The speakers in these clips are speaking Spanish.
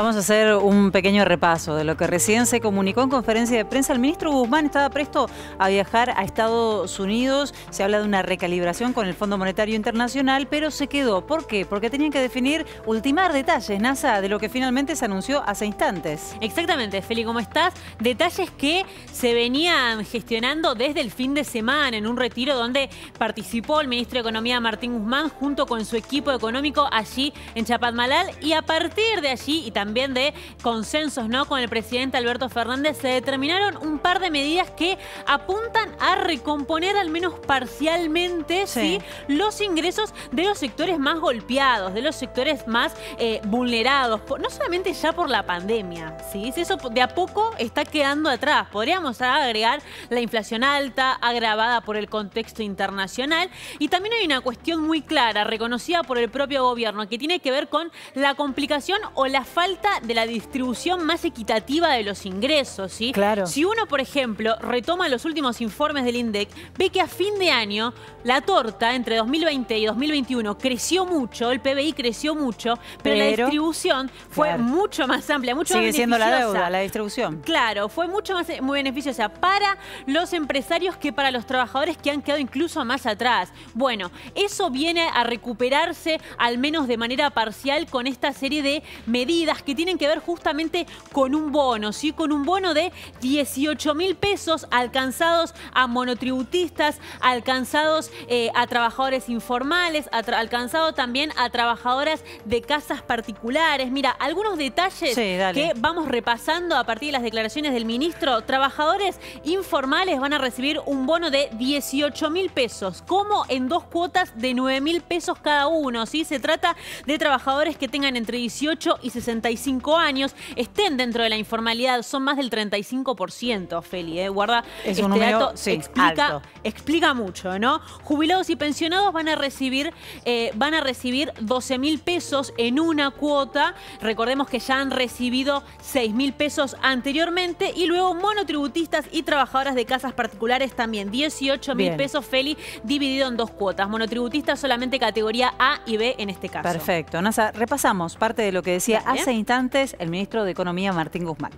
Vamos a hacer un pequeño repaso de lo que recién se comunicó en conferencia de prensa. El ministro Guzmán estaba presto a viajar a Estados Unidos. Se habla de una recalibración con el Fondo Monetario Internacional, pero se quedó. ¿Por qué? Porque tenían que definir, ultimar detalles, NASA, de lo que finalmente se anunció hace instantes. Exactamente, Feli, ¿cómo estás? Detalles que se venían gestionando desde el fin de semana en un retiro donde participó el ministro de Economía Martín Guzmán junto con su equipo económico allí en Chapadmalal y a partir de allí y también también de consensos ¿no? con el presidente Alberto Fernández, se determinaron un par de medidas que apuntan a recomponer al menos parcialmente sí. los ingresos de los sectores más golpeados, de los sectores más eh, vulnerados, no solamente ya por la pandemia, ¿sí? eso de a poco está quedando atrás. Podríamos agregar la inflación alta, agravada por el contexto internacional, y también hay una cuestión muy clara, reconocida por el propio gobierno, que tiene que ver con la complicación o la falta de la distribución más equitativa de los ingresos, ¿sí? Claro. Si uno, por ejemplo, retoma los últimos informes del INDEC, ve que a fin de año la torta entre 2020 y 2021 creció mucho, el PBI creció mucho, pero, la distribución fue mucho más amplia, mucho Sigue más Sigue siendo la deuda, la distribución. Claro, fue mucho más muy beneficiosa para los empresarios que para los trabajadores que han quedado incluso más atrás. Bueno, eso viene a recuperarse al menos de manera parcial con esta serie de medidas que tienen que ver justamente con un bono, ¿sí? Con un bono de 18 mil pesos alcanzados a monotributistas, alcanzados eh, a trabajadores informales, alcanzado también a trabajadoras de casas particulares. Mira, algunos detalles que vamos repasando a partir de las declaraciones del ministro. Trabajadores informales van a recibir un bono de 18 mil pesos, como en dos cuotas de 9 mil pesos cada uno, ¿sí? Se trata de trabajadores que tengan entre 18 y 60 años estén dentro de la informalidad. Son más del 35%, Feli. ¿eh? Guarda, este dato explica, explica mucho, ¿no? Jubilados y pensionados van a recibir, eh, van a recibir 12 mil pesos en una cuota. Recordemos que ya han recibido 6 mil pesos anteriormente. Y luego monotributistas y trabajadoras de casas particulares también. 18 mil pesos, Feli, dividido en dos cuotas. Monotributistas solamente categoría A y B en este caso. Perfecto. Nasa, repasamos parte de lo que decía hace instantes el ministro de Economía Martín Guzmán.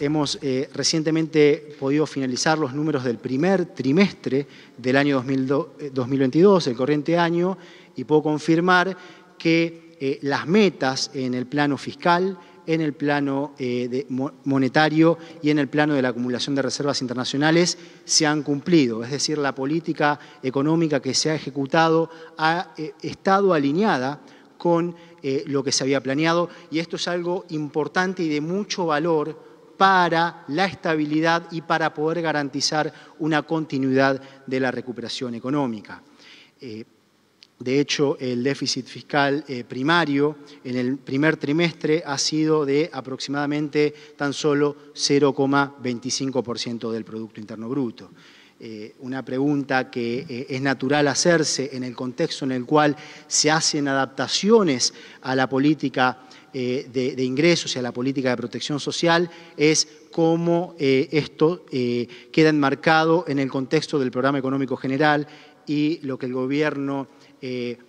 Hemos eh, recientemente podido finalizar los números del primer trimestre del año 2022, eh, el corriente año, y puedo confirmar que eh, las metas en el plano fiscal, en el plano monetario y en el plano de la acumulación de reservas internacionales se han cumplido. Es decir, la política económica que se ha ejecutado ha estado alineada con eh, lo que se había planeado y esto es algo importante y de mucho valor para la estabilidad y para poder garantizar una continuidad de la recuperación económica. Eh, de hecho, el déficit fiscal eh, primario en el primer trimestre ha sido de aproximadamente tan solo 0,25% del Producto Interno Bruto. Eh, una pregunta que eh, es natural hacerse en el contexto en el cual se hacen adaptaciones a la política eh, de, de, ingresos y a la política de protección social, es cómo esto queda enmarcado en el contexto del programa económico general y lo que el Gobierno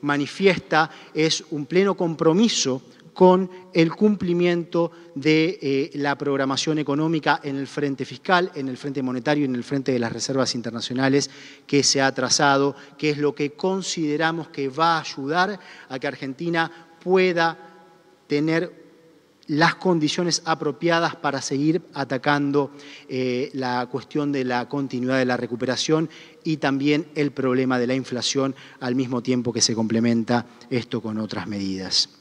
manifiesta es un pleno compromiso con el cumplimiento de eh, la programación económica en el frente fiscal, en el frente monetario y en el frente de las reservas internacionales que se ha trazado, que es lo que consideramos que va a ayudar a que Argentina pueda tener las condiciones apropiadas para seguir atacando eh, la cuestión de la continuidad de la recuperación y también el problema de la inflación al mismo tiempo que se complementa esto con otras medidas.